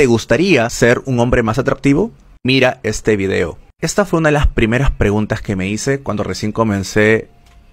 ¿Te gustaría ser un hombre más atractivo? Mira este video. Esta fue una de las primeras preguntas que me hice cuando recién comencé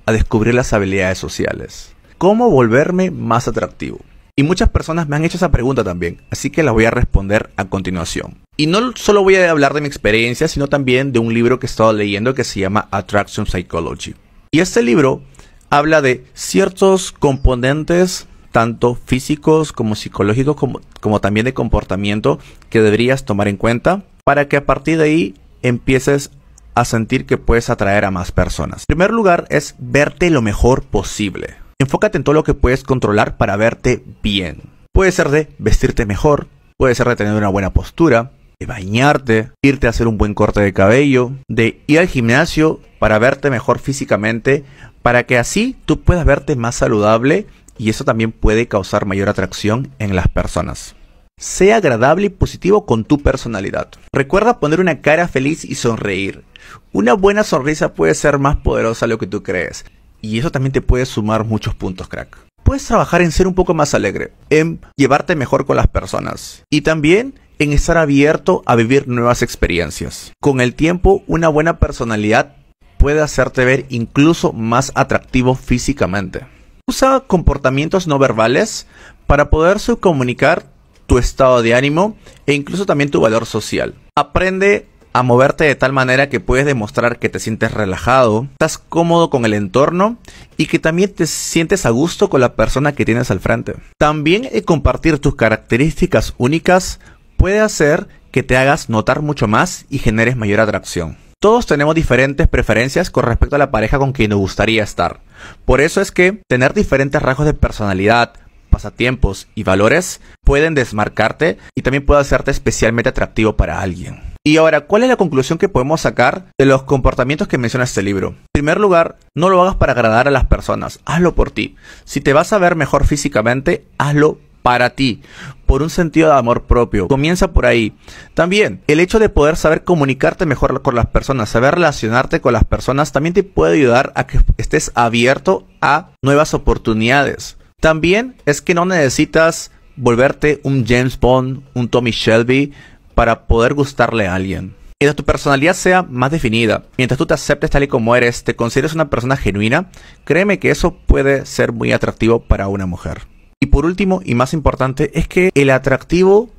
a descubrir las habilidades sociales. ¿Cómo volverme más atractivo? Y muchas personas me han hecho esa pregunta también, así que la voy a responder a continuación. Y no solo voy a hablar de mi experiencia, sino también de un libro que he estado leyendo que se llama Attraction Psychology. Y este libro habla de ciertos componentes tanto físicos como psicológicos, como, como también de comportamiento que deberías tomar en cuenta para que a partir de ahí empieces a sentir que puedes atraer a más personas. En primer lugar es verte lo mejor posible. Enfócate en todo lo que puedes controlar para verte bien. Puede ser de vestirte mejor, puede ser de tener una buena postura, de bañarte, irte a hacer un buen corte de cabello, de ir al gimnasio para verte mejor físicamente, para que así tú puedas verte más saludable y eso también puede causar mayor atracción en las personas. Sea agradable y positivo con tu personalidad. Recuerda poner una cara feliz y sonreír. Una buena sonrisa puede ser más poderosa de lo que tú crees. Y eso también te puede sumar muchos puntos, crack. Puedes trabajar en ser un poco más alegre, en llevarte mejor con las personas. Y también en estar abierto a vivir nuevas experiencias. Con el tiempo, una buena personalidad puede hacerte ver incluso más atractivo físicamente usa comportamientos no verbales para poder comunicar tu estado de ánimo e incluso también tu valor social. Aprende a moverte de tal manera que puedes demostrar que te sientes relajado, estás cómodo con el entorno y que también te sientes a gusto con la persona que tienes al frente. También el compartir tus características únicas puede hacer que te hagas notar mucho más y generes mayor atracción. Todos tenemos diferentes preferencias con respecto a la pareja con quien nos gustaría estar. Por eso es que tener diferentes rasgos de personalidad, pasatiempos y valores pueden desmarcarte y también puede hacerte especialmente atractivo para alguien. Y ahora, ¿cuál es la conclusión que podemos sacar de los comportamientos que menciona este libro? En primer lugar, no lo hagas para agradar a las personas, hazlo por ti. Si te vas a ver mejor físicamente, hazlo para ti, por un sentido de amor propio. Comienza por ahí. También, el hecho de poder saber comunicarte mejor con las personas, saber relacionarte con las personas, también te puede ayudar a que estés abierto a nuevas oportunidades. También es que no necesitas volverte un James Bond, un Tommy Shelby, para poder gustarle a alguien. Mientras tu personalidad sea más definida, mientras tú te aceptes tal y como eres, te consideres una persona genuina, créeme que eso puede ser muy atractivo para una mujer. Y por último, y más importante, es que el atractivo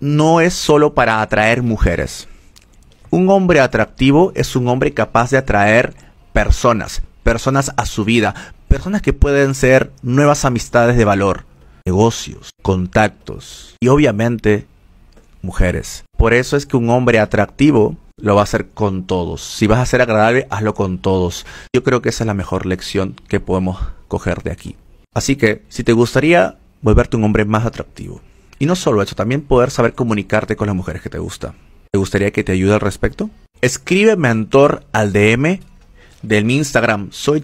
no es solo para atraer mujeres. Un hombre atractivo es un hombre capaz de atraer personas, personas a su vida, personas que pueden ser nuevas amistades de valor, negocios, contactos y obviamente mujeres. Por eso es que un hombre atractivo lo va a hacer con todos. Si vas a ser agradable, hazlo con todos. Yo creo que esa es la mejor lección que podemos coger de aquí. Así que, si te gustaría volverte un hombre más atractivo, y no solo eso, también poder saber comunicarte con las mujeres que te gusta, ¿te gustaría que te ayude al respecto? Escríbeme mentor al DM del mi Instagram, soy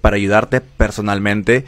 para ayudarte personalmente.